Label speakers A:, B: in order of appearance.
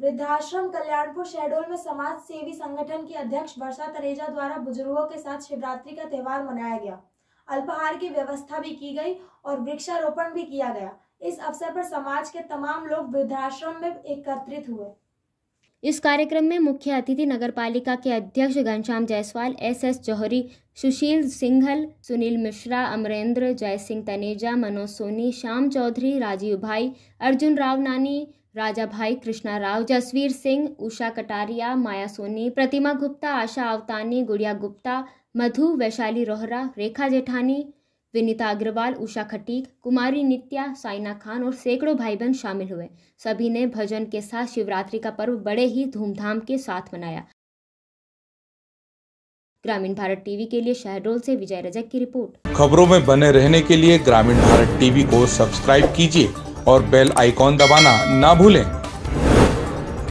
A: वृद्धाश्रम कल्याणपुर शहडोल में समाज सेवी संगठन की अध्यक्ष वर्षा तरेजा द्वारा बुजुर्गों के साथ शिवरात्रि का त्यौहार मनाया गया अल्पहार की व्यवस्था भी की गई और वृक्षारोपण भी किया गया इस अवसर पर समाज के तमाम लोग वृद्धाश्रम में एकत्रित हुए
B: इस कार्यक्रम में मुख्य अतिथि नगर पालिका के अध्यक्ष घनश्याम जायसवाल एस एस जौहरी सुशील सिंघल सुनील मिश्रा अमरेंद्र जय सिंह तनेजा मनोज सोनी श्याम चौधरी राजीव भाई अर्जुन राव नानी राजा भाई कृष्णा राव जसवीर सिंह उषा कटारिया माया सोनी प्रतिमा गुप्ता आशा अवतानी गुड़िया गुप्ता मधु वैशाली रोहरा रेखा जेठानी विनीता अग्रवाल उषा खटीक कुमारी नित्या साइना खान और सैकड़ों भाई बहन शामिल हुए सभी ने भजन के साथ शिवरात्रि का पर्व बड़े ही धूमधाम के साथ मनाया ग्रामीण भारत टीवी के लिए शहडोल से विजय रजक की रिपोर्ट खबरों में बने रहने के लिए ग्रामीण भारत टीवी को सब्सक्राइब कीजिए और बेल आइकॉन दबाना ना भूलें